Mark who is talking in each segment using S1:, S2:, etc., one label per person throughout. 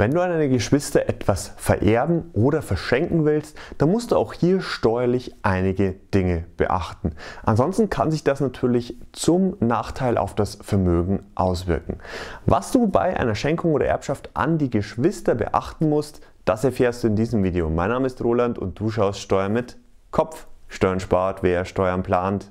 S1: Wenn du an deine Geschwister etwas vererben oder verschenken willst, dann musst du auch hier steuerlich einige Dinge beachten. Ansonsten kann sich das natürlich zum Nachteil auf das Vermögen auswirken. Was du bei einer Schenkung oder Erbschaft an die Geschwister beachten musst, das erfährst du in diesem Video. Mein Name ist Roland und du schaust Steuern mit Kopf. Steuern spart, wer Steuern plant,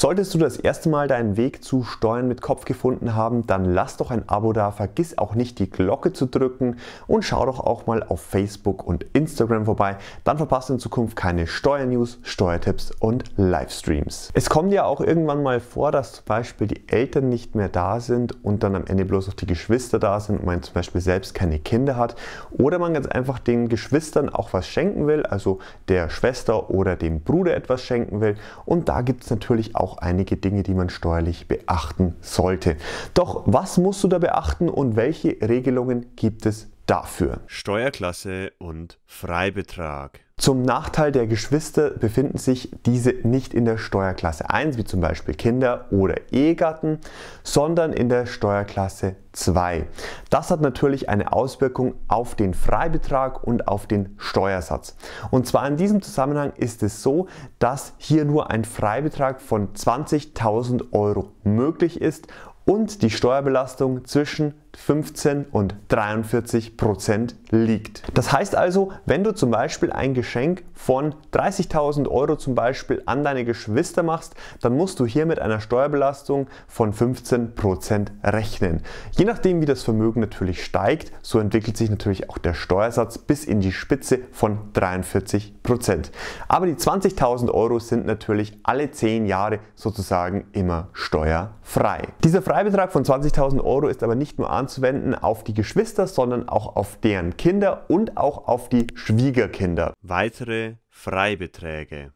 S1: Solltest du das erste Mal deinen Weg zu Steuern mit Kopf gefunden haben, dann lass doch ein Abo da, vergiss auch nicht die Glocke zu drücken und schau doch auch mal auf Facebook und Instagram vorbei. Dann verpasst du in Zukunft keine Steuernews, Steuertipps und Livestreams. Es kommt ja auch irgendwann mal vor, dass zum Beispiel die Eltern nicht mehr da sind und dann am Ende bloß noch die Geschwister da sind und man zum Beispiel selbst keine Kinder hat oder man ganz einfach den Geschwistern auch was schenken will, also der Schwester oder dem Bruder etwas schenken will. Und da gibt es natürlich auch auch einige Dinge, die man steuerlich beachten sollte. Doch was musst du da beachten und welche Regelungen gibt es dafür. Steuerklasse und Freibetrag. Zum Nachteil der Geschwister befinden sich diese nicht in der Steuerklasse 1, wie zum Beispiel Kinder oder Ehegatten, sondern in der Steuerklasse 2. Das hat natürlich eine Auswirkung auf den Freibetrag und auf den Steuersatz. Und zwar in diesem Zusammenhang ist es so, dass hier nur ein Freibetrag von 20.000 Euro möglich ist und die Steuerbelastung zwischen 15 und 43 Prozent liegt. Das heißt also, wenn du zum Beispiel ein Geschenk von 30.000 Euro zum Beispiel an deine Geschwister machst, dann musst du hier mit einer Steuerbelastung von 15 Prozent rechnen. Je nachdem, wie das Vermögen natürlich steigt, so entwickelt sich natürlich auch der Steuersatz bis in die Spitze von 43 Prozent. Aber die 20.000 Euro sind natürlich alle 10 Jahre sozusagen immer steuerfrei. Dieser Freibetrag von 20.000 Euro ist aber nicht nur an anzuwenden auf die Geschwister, sondern auch auf deren Kinder und auch auf die Schwiegerkinder. Weitere Freibeträge.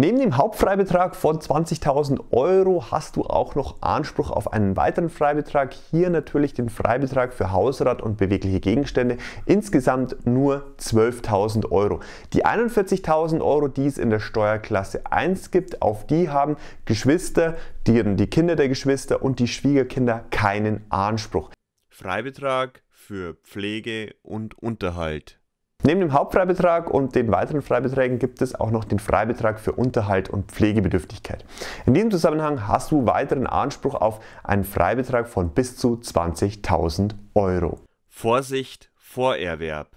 S1: Neben dem Hauptfreibetrag von 20.000 Euro hast du auch noch Anspruch auf einen weiteren Freibetrag. Hier natürlich den Freibetrag für Hausrat und bewegliche Gegenstände. Insgesamt nur 12.000 Euro. Die 41.000 Euro, die es in der Steuerklasse 1 gibt, auf die haben Geschwister, deren die Kinder der Geschwister und die Schwiegerkinder keinen Anspruch. Freibetrag für Pflege und Unterhalt. Neben dem Hauptfreibetrag und den weiteren Freibeträgen gibt es auch noch den Freibetrag für Unterhalt und Pflegebedürftigkeit. In diesem Zusammenhang hast du weiteren Anspruch auf einen Freibetrag von bis zu 20.000 Euro. Vorsicht, vor Erwerb.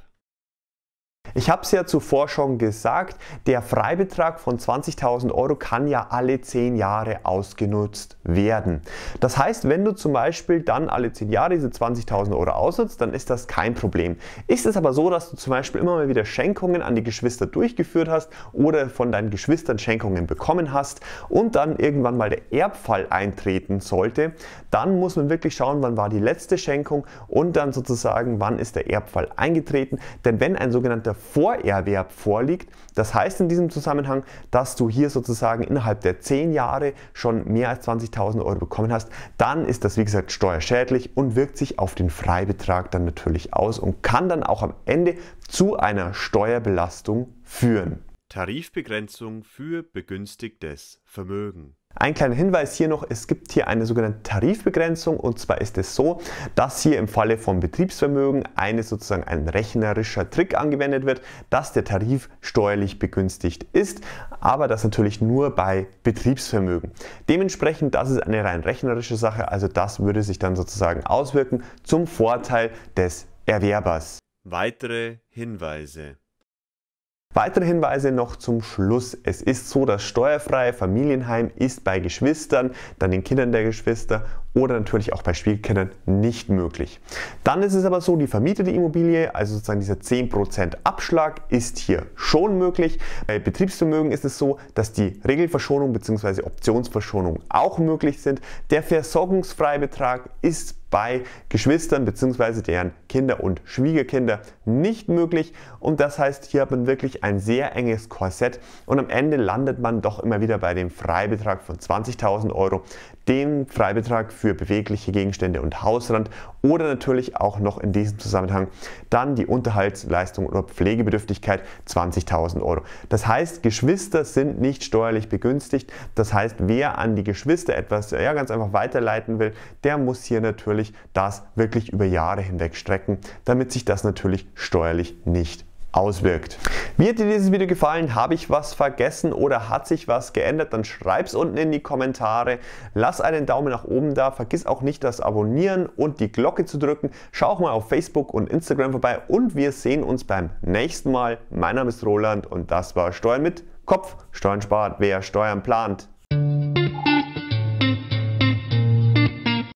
S1: Ich habe es ja zuvor schon gesagt, der Freibetrag von 20.000 Euro kann ja alle 10 Jahre ausgenutzt werden. Das heißt, wenn du zum Beispiel dann alle 10 Jahre diese 20.000 Euro ausnutzt, dann ist das kein Problem. Ist es aber so, dass du zum Beispiel immer mal wieder Schenkungen an die Geschwister durchgeführt hast oder von deinen Geschwistern Schenkungen bekommen hast und dann irgendwann mal der Erbfall eintreten sollte, dann muss man wirklich schauen, wann war die letzte Schenkung und dann sozusagen, wann ist der Erbfall eingetreten. Denn wenn ein sogenannter Vorerwerb vorliegt. Das heißt in diesem Zusammenhang, dass du hier sozusagen innerhalb der 10 Jahre schon mehr als 20.000 Euro bekommen hast, dann ist das wie gesagt steuerschädlich und wirkt sich auf den Freibetrag dann natürlich aus und kann dann auch am Ende zu einer Steuerbelastung führen. Tarifbegrenzung für begünstigtes Vermögen. Ein kleiner Hinweis hier noch, es gibt hier eine sogenannte Tarifbegrenzung und zwar ist es so, dass hier im Falle von Betriebsvermögen eine sozusagen ein rechnerischer Trick angewendet wird, dass der Tarif steuerlich begünstigt ist, aber das natürlich nur bei Betriebsvermögen. Dementsprechend, das ist eine rein rechnerische Sache, also das würde sich dann sozusagen auswirken zum Vorteil des Erwerbers. Weitere Hinweise Weitere Hinweise noch zum Schluss. Es ist so, das steuerfreie Familienheim ist bei Geschwistern, dann den Kindern der Geschwister oder natürlich auch bei Schwiegerkindern nicht möglich. Dann ist es aber so, die vermietete Immobilie, also sozusagen dieser 10% Abschlag, ist hier schon möglich. Bei Betriebsvermögen ist es so, dass die Regelverschonung bzw. Optionsverschonung auch möglich sind. Der Versorgungsfreibetrag ist bei Geschwistern bzw. deren Kinder und Schwiegerkinder nicht möglich. Und das heißt, hier hat man wirklich ein sehr enges Korsett und am Ende landet man doch immer wieder bei dem Freibetrag von 20.000 Euro, den Freibetrag für bewegliche Gegenstände und Hausrand oder natürlich auch noch in diesem Zusammenhang dann die Unterhaltsleistung oder Pflegebedürftigkeit 20.000 Euro. Das heißt, Geschwister sind nicht steuerlich begünstigt. Das heißt, wer an die Geschwister etwas ja, ganz einfach weiterleiten will, der muss hier natürlich das wirklich über Jahre hinweg strecken, damit sich das natürlich steuerlich nicht auswirkt. Wie hat dir dieses Video gefallen? Habe ich was vergessen oder hat sich was geändert? Dann schreib's unten in die Kommentare. Lass einen Daumen nach oben da. Vergiss auch nicht das Abonnieren und die Glocke zu drücken. Schau auch mal auf Facebook und Instagram vorbei und wir sehen uns beim nächsten Mal. Mein Name ist Roland und das war Steuern mit Kopf. Steuern spart, wer Steuern plant.